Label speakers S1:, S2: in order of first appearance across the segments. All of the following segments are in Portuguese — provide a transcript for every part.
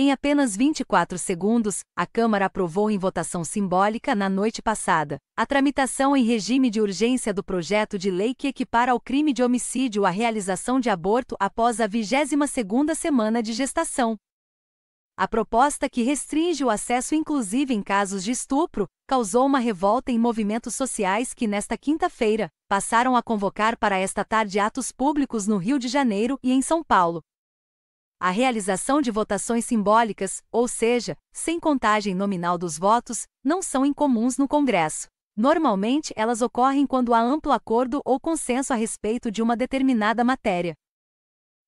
S1: Em apenas 24 segundos, a Câmara aprovou em votação simbólica na noite passada a tramitação em regime de urgência do projeto de lei que equipara ao crime de homicídio a realização de aborto após a 22ª semana de gestação. A proposta que restringe o acesso inclusive em casos de estupro causou uma revolta em movimentos sociais que nesta quinta-feira passaram a convocar para esta tarde atos públicos no Rio de Janeiro e em São Paulo, a realização de votações simbólicas, ou seja, sem contagem nominal dos votos, não são incomuns no Congresso. Normalmente, elas ocorrem quando há amplo acordo ou consenso a respeito de uma determinada matéria.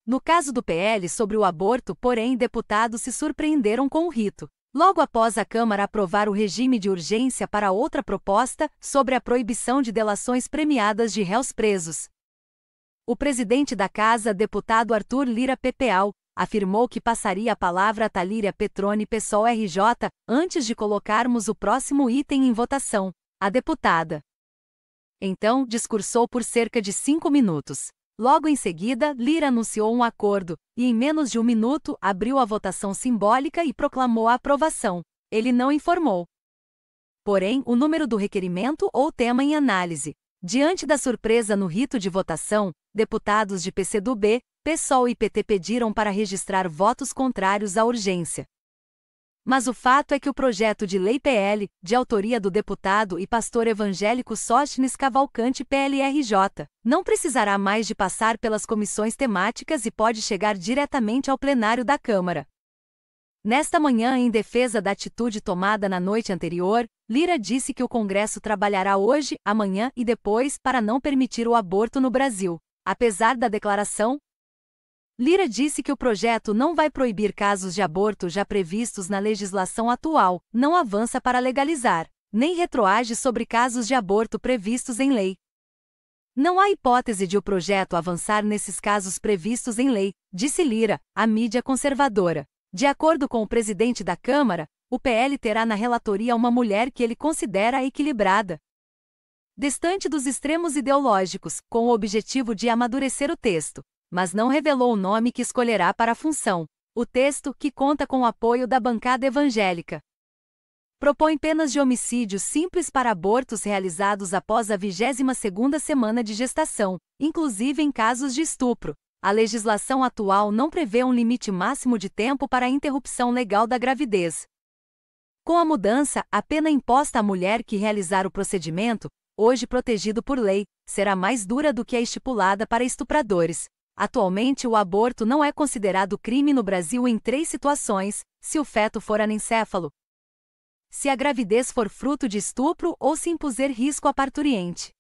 S1: No caso do PL sobre o aborto, porém, deputados se surpreenderam com o rito. Logo após a Câmara aprovar o regime de urgência para outra proposta sobre a proibição de delações premiadas de réus presos, o presidente da casa, deputado Arthur Lira Pepeal, afirmou que passaria a palavra a Talíria Petrone Pessoal RJ, antes de colocarmos o próximo item em votação, a deputada. Então, discursou por cerca de cinco minutos. Logo em seguida, Lira anunciou um acordo, e em menos de um minuto abriu a votação simbólica e proclamou a aprovação. Ele não informou. Porém, o número do requerimento ou tema em análise. Diante da surpresa no rito de votação, deputados de PCdoB, PSOL e PT pediram para registrar votos contrários à urgência. Mas o fato é que o projeto de lei PL, de autoria do deputado e pastor evangélico Sóstines Cavalcante PLRJ, não precisará mais de passar pelas comissões temáticas e pode chegar diretamente ao plenário da Câmara. Nesta manhã, em defesa da atitude tomada na noite anterior, Lira disse que o Congresso trabalhará hoje, amanhã e depois para não permitir o aborto no Brasil. Apesar da declaração, Lira disse que o projeto não vai proibir casos de aborto já previstos na legislação atual, não avança para legalizar, nem retroage sobre casos de aborto previstos em lei. Não há hipótese de o projeto avançar nesses casos previstos em lei, disse Lira, à mídia conservadora. De acordo com o presidente da Câmara, o PL terá na relatoria uma mulher que ele considera equilibrada. Distante dos extremos ideológicos, com o objetivo de amadurecer o texto, mas não revelou o nome que escolherá para a função. O texto, que conta com o apoio da bancada evangélica, propõe penas de homicídio simples para abortos realizados após a 22ª semana de gestação, inclusive em casos de estupro. A legislação atual não prevê um limite máximo de tempo para a interrupção legal da gravidez. Com a mudança, a pena imposta à mulher que realizar o procedimento, hoje protegido por lei, será mais dura do que a estipulada para estupradores. Atualmente, o aborto não é considerado crime no Brasil em três situações: se o feto for anencéfalo, se a gravidez for fruto de estupro ou se impuser risco à parturiente.